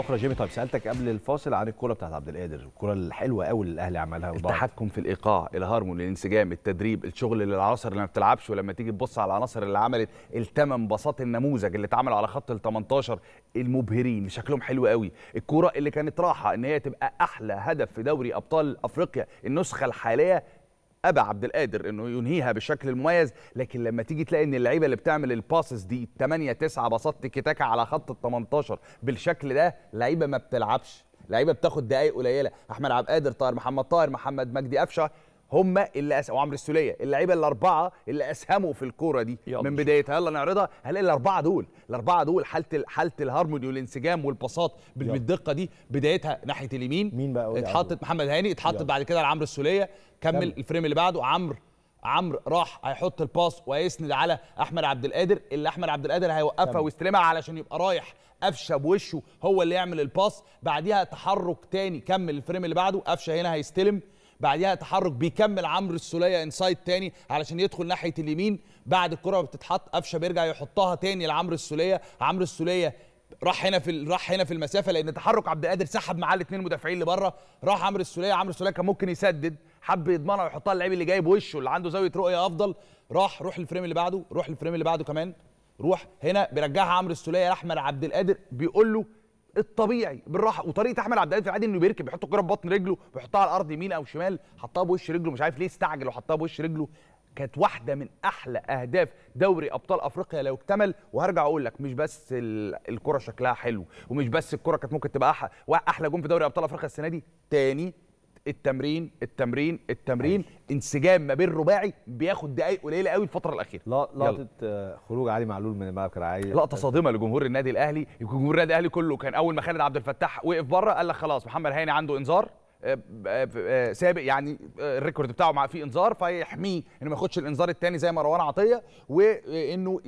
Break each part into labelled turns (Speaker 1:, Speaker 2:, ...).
Speaker 1: اخرى جيمي طيب سالتك قبل الفاصل عن الكوره بتاعت عبد القادر الكوره الحلوه قوي اللي الاهلي عملها وضعت. التحكم في الايقاع الهارمون الانسجام التدريب الشغل للعناصر اللي ما بتلعبش ولما تيجي تبص على العناصر اللي عملت الثمان بساط النموذج اللي اتعمل على خط ال 18 المبهرين شكلهم حلو قوي الكوره اللي كانت راحه ان هي تبقى احلى هدف في دوري ابطال افريقيا النسخه الحاليه ابى عبد القادر انه ينهيها بالشكل المميز لكن لما تيجي تلاقي ان اللعيبه اللي بتعمل الباسز دي 8 9 باصات تيكي تاكا على خط ال 18 بالشكل ده لعيبه ما بتلعبش لعيبه بتاخد دقائق قليله احمد عبد القادر طاهر محمد طاهر محمد مجدي قفشه هم اللي أس... وعمرو السوليه اللعيبه الاربعه اللي اسهموا في الكوره دي يلا. من بدايتها يلا نعرضها هنلاقي الاربعه دول الاربعه دول حاله ال... حاله الهارموني والانسجام والبساط بالدقه دي بدايتها ناحيه اليمين مين بقى اتحطت محمد هاني اتحطت بعد كده لعمرو السوليه كمل يلا. الفريم اللي بعده عمرو عمرو راح هيحط الباس وهيسند على احمد عبد القادر اللي احمد عبد القادر هيوقفها ويستلمها علشان يبقى رايح قفشه بوشه هو اللي يعمل الباس بعديها تحرك تاني كمل الفريم اللي بعده قفشه هنا هيستلم بعدها تحرك بيكمل عمرو السوليه انسايد تاني علشان يدخل ناحيه اليمين بعد الكره بتتحط قفشه بيرجع يحطها تاني لعمرو السوليه عمرو السوليه راح هنا في راح هنا في المسافه لان تحرك عبد القادر سحب معاه الاثنين مدافعين بره راح عمرو السوليه عمرو السوليه كان ممكن يسدد حب يضمنها ويحطها للعيب اللي جاي بوشه اللي عنده زاويه رؤيه افضل راح روح الفريم اللي بعده روح الفريم اللي بعده كمان روح هنا بيرجعها عمرو السوليه لاحمد عبد القادر بيقول له الطبيعي بالراحه وطريقه احمد عبد القادر في العادي انه بيركب بيحط الكوره ببطن رجله بيحطها على الارض يمين او شمال حطها بوش رجله مش عارف ليه استعجل وحطها بوش رجله كانت واحده من احلى اهداف دوري ابطال افريقيا لو اكتمل وهرجع اقول لك مش بس الكره شكلها حلو ومش بس الكره كانت ممكن تبقى احلى جون في دوري ابطال افريقيا السنه دي تاني التمرين التمرين التمرين أيه. انسجام ما بين رباعي بياخد دقائق قليله قوي الفتره الاخيره لا لقطه خروج علي معلول من الملعب كان لقطه صادمه لجمهور النادي الاهلي جمهور النادي الاهلي كله كان اول ما خالد عبد الفتاح وقف بره قال لك خلاص محمد هاني عنده انذار آه، آه، آه، سابق يعني الريكورد بتاعه مع فيه انذار فيحميه انه ما ياخدش الانذار الثاني زي مروان عطيه وانه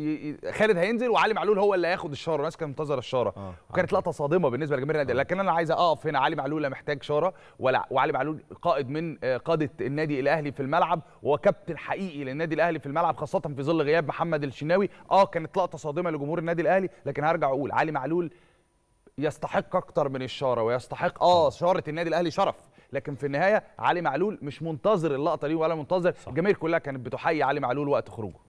Speaker 1: خالد هينزل وعلي معلول هو اللي هياخد الشاره الناس كانت منتظره الشاره آه. وكانت لقطه صادمه بالنسبه لجماهير النادي لكن انا عايز اقف هنا علي معلول لا محتاج شاره ولا وعلي معلول قائد من قاده النادي الاهلي في الملعب وكابتن كابتن حقيقي للنادي الاهلي في الملعب خاصه في ظل غياب محمد الشناوي اه كانت لقطه صادمه لجمهور النادي الاهلي لكن هرجع اقول علي معلول يستحق اكتر من الشاره ويستحق اه شاره النادي الاهلي شرف لكن في النهايه علي معلول مش منتظر اللقطه دي ولا منتظر الجماهير كلها كانت بتحيي علي معلول وقت خروجه